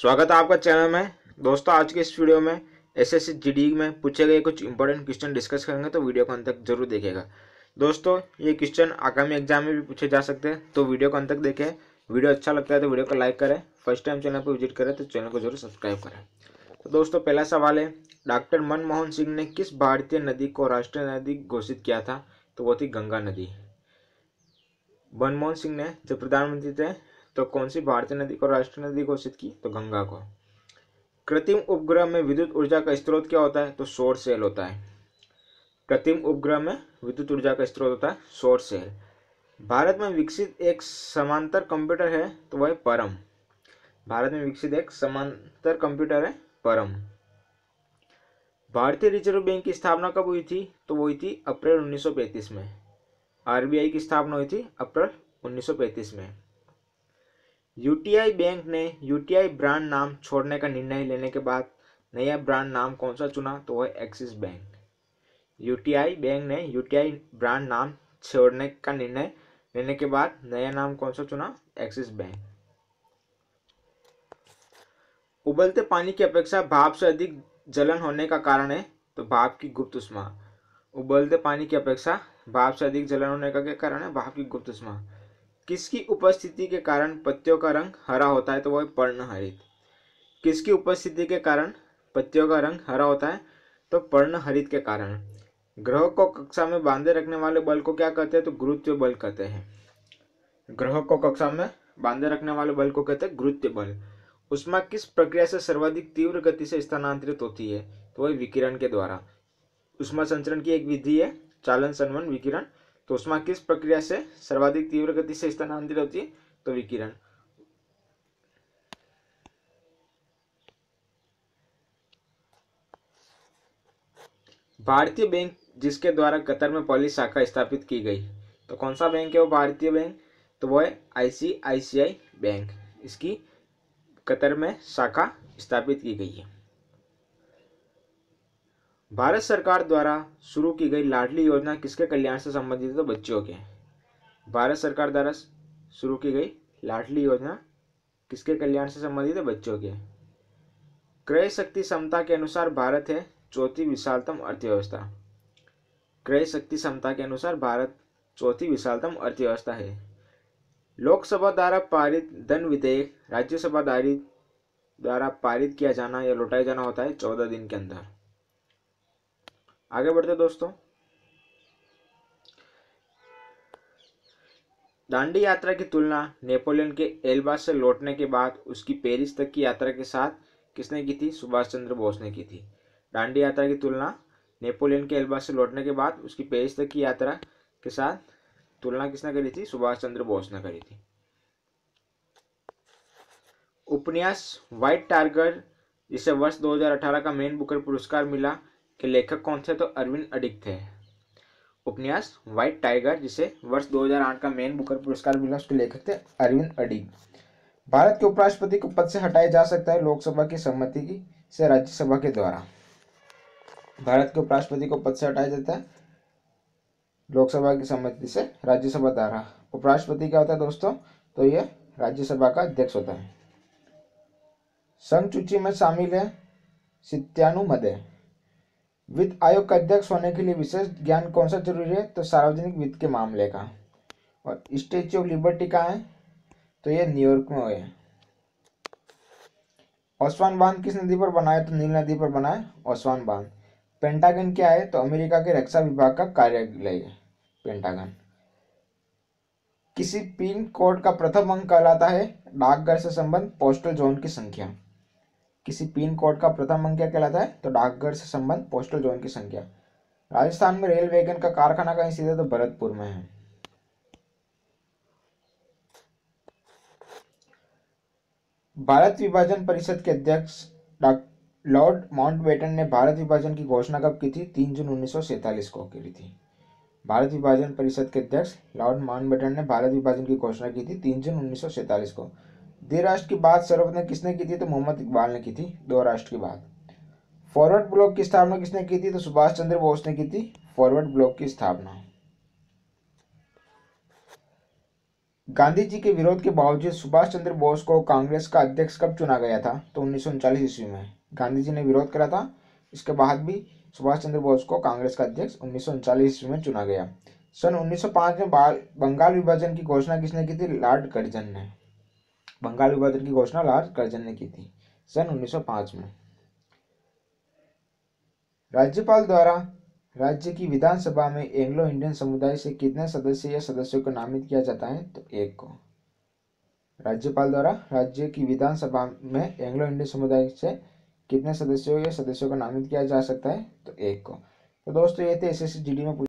स्वागत है आपका चैनल में दोस्तों आज के इस वीडियो में एसएससी जीडी e में पूछे गए कुछ इंपॉर्टेंट क्वेश्चन डिस्कस करेंगे तो वीडियो को अंत तक जरूर देखेगा दोस्तों ये क्वेश्चन आगामी एग्जाम में भी पूछे जा सकते हैं तो वीडियो को अंत तक देखें वीडियो अच्छा लगता है तो वीडियो को लाइक करें फर्स्ट टाइम चैनल पर विजिट करें तो चैनल को जरूर सब्सक्राइब करें तो दोस्तों पहला सवाल है डॉक्टर मनमोहन सिंह ने किस भारतीय नदी को राष्ट्रीय नदी घोषित किया था तो वो थी गंगा नदी मनमोहन सिंह ने जब प्रधानमंत्री थे तो कौन सी भारतीय नदी को राष्ट्रीय नदी घोषित की तो गंगा को कृत्रिम उपग्रह में विद्युत ऊर्जा का स्त्रोत क्या होता है तो सौर सेल होता है कृत्रिम उपग्रह में विद्युत ऊर्जा का स्त्रोत होता है सौर सेल भारत में विकसित एक समांतर कंप्यूटर है तो वह परम भारत में विकसित एक समांतर कंप्यूटर है परम भारतीय रिजर्व बैंक की स्थापना कब हुई थी तो हुई थी अप्रैल 1935 में आरबीआई की स्थापना हुई थी अप्रैल 1935 में यूटीआई बैंक ने यूटीआई ब्रांड नाम छोड़ने का निर्णय लेने के बाद नया ब्रांड नाम कौन सा चुना तो वह एक्सिस बैंक यूटीआई बैंक ने यूटीआई ब्रांड नाम छोड़ने का निर्णय लेने के बाद नया नाम कौन सा चुना एक्सिस बैंक उबलते पानी की अपेक्षा भाप से अधिक जलन होने का कारण है तो भाप की गुप्त उष्मा उबलते पानी की अपेक्षा भाप से अधिक जलन होने का क्या कारण है भाप की गुप्त उष्मा किसकी उपस्थिति के कारण पत्तियों का रंग हरा होता है तो वह पर्णहरित किसकी उपस्थिति के कारण पत्तियों का रंग हरा होता है तो पर्णहरित के कारण ग्रह को कक्षा में बांधे रखने वाले बल को क्या कहते हैं तो गुरुत्व बल कहते हैं ग्रह को कक्षा में बांधे रखने वाले बल को कहते हैं गुरुत्व बल उष्मा किस प्रक्रिया से सर्वाधिक तीव्र गति से स्थानांतरित होती है तो वह विकिरण के द्वारा उष्मा संचरण की एक विधि है चालन संवन विकिरण तो उष्मा किस प्रक्रिया से सर्वाधिक तीव्र गति से स्थानांतरित होती है तो विकिरण भारतीय बैंक जिसके द्वारा कतर में पहली शाखा स्थापित की गई तो कौन सा बैंक है वो भारतीय बैंक तो वो है आईसीआईसीआई बैंक इसकी कतर में शाखा स्थापित की गई है भारत सरकार द्वारा शुरू की गई लाडली योजना किसके कल्याण से संबंधित है तो बच्चों के भारत सरकार द्वारा शुरू की गई लाडली योजना किसके कल्याण से संबंधित है बच्चों के क्रय शक्ति क्षमता के अनुसार भारत है चौथी विशालतम अर्थव्यवस्था क्रय शक्ति क्षमता के अनुसार भारत चौथी विशालतम अर्थव्यवस्था है लोकसभा द्वारा पारित धन विधेयक राज्यसभा द्वारा पारित किया जाना या लौटाया जाना होता है चौदह दिन के अंदर आगे बढ़ते दोस्तों दांडी यात्रा की तुलना नेपोलियन के एल्बा से लौटने के बाद उसकी पेरिस तक की यात्रा के साथ किसने की थी सुभाष चंद्र बोस ने की थी दांडी यात्रा की तुलना नेपोलियन के एल्बा से लौटने के बाद उसकी पेरिस तक की यात्रा के साथ तुलना किसने करी थी सुभाष चंद्र बोस ने करी थी उपन्यास व्हाइट टारगर जिसे वर्ष 2018 का मेन बुकर पुरस्कार मिला के लेखक कौन थे तो अरविंद अडिक थे उपन्यास व्हाइट टाइगर जिसे वर्ष 2008 का मेन बुकर पुरस्कार मिला उसके लेखक थे अरविंद अडिक भारत के उपराष्ट्रपति को पद से हटाया जा सकता है लोकसभा की सहमति की से राज्यसभा के द्वारा भारत के उपराष्ट्रपति को पद से हटाया जाता है लोकसभा की सहमति से राज्यसभा द्वारा उपराष्ट्रपति क्या होता है दोस्तों तो यह राज्यसभा का अध्यक्ष होता है संघ सूची में शामिल है सित्यानुमदे वित्त आयोग का अध्यक्ष होने के लिए विशेष ज्ञान कौन सा जरूरी है तो सार्वजनिक वित्त के मामले का और स्टेच्यू ऑफ लिबर्टी कहाँ है तो ये न्यूयॉर्क में हुए ओसवान बांध किस नदी पर बनाए तो नील नदी पर बनाए ओसवान बांध पेंटागन क्या है तो अमेरिका के रक्षा विभाग का कार्यालय है पेंटागन किसी पिन कोड का प्रथम अंक कहलाता है डाकघर से संबंध पोस्टल जोन की संख्या किसी पिन कोड का प्रथम अंक क्या कहलाता है तो डाकघर से संबंध पोस्टल जोन की संख्या राजस्थान में रेल वेगन का कारखाना कहीं सीधे तो भरतपुर में है भारत विभाजन परिषद के अध्यक्ष लॉर्ड माउंटबेटन ने भारत विभाजन की घोषणा कब की थी तीन जून उन्नीस को करी थी भारत विभाजन परिषद के अध्यक्ष लॉर्ड माउंटबेटन ने भारत विभाजन की घोषणा की थी तीन जून उन्नीस को दे राष्ट्र की बात सर्वप्रथम किसने की थी तो मोहम्मद इकबाल ने की थी दो राष्ट्र की बात फॉरवर्ड ब्लॉक की स्थापना किसने की थी तो सुभाष चंद्र बोस ने की थी फॉरवर्ड ब्लॉक की स्थापना गांधी जी के विरोध के बावजूद सुभाष चंद्र बोस को कांग्रेस का अध्यक्ष कब चुना गया था तो उन्नीस ईस्वी में गांधी जी ने विरोध करा था इसके बाद भी सुभाष चंद्र बोस को कांग्रेस का अध्यक्ष उन्नीस ईस्वी में चुना गया सन 1905 में बंगाल विभाजन की घोषणा किसने की थी लॉर्ड कर्जन ने बंगाल विभाजन की घोषणा लाल कर्जन ने की थी सन 1905 में राज्यपाल द्वारा राज्य की विधानसभा में एंग्लो इंडियन समुदाय से कितने सदस्य या सदस्यों को नामित किया जाता है तो एक को राज्यपाल द्वारा राज्य की विधानसभा में एंग्लो इंडियन समुदाय से कितने सदस्यों या सदस्यों को नामित किया जा सकता है तो एक को तो दोस्तों ये थे एस एस में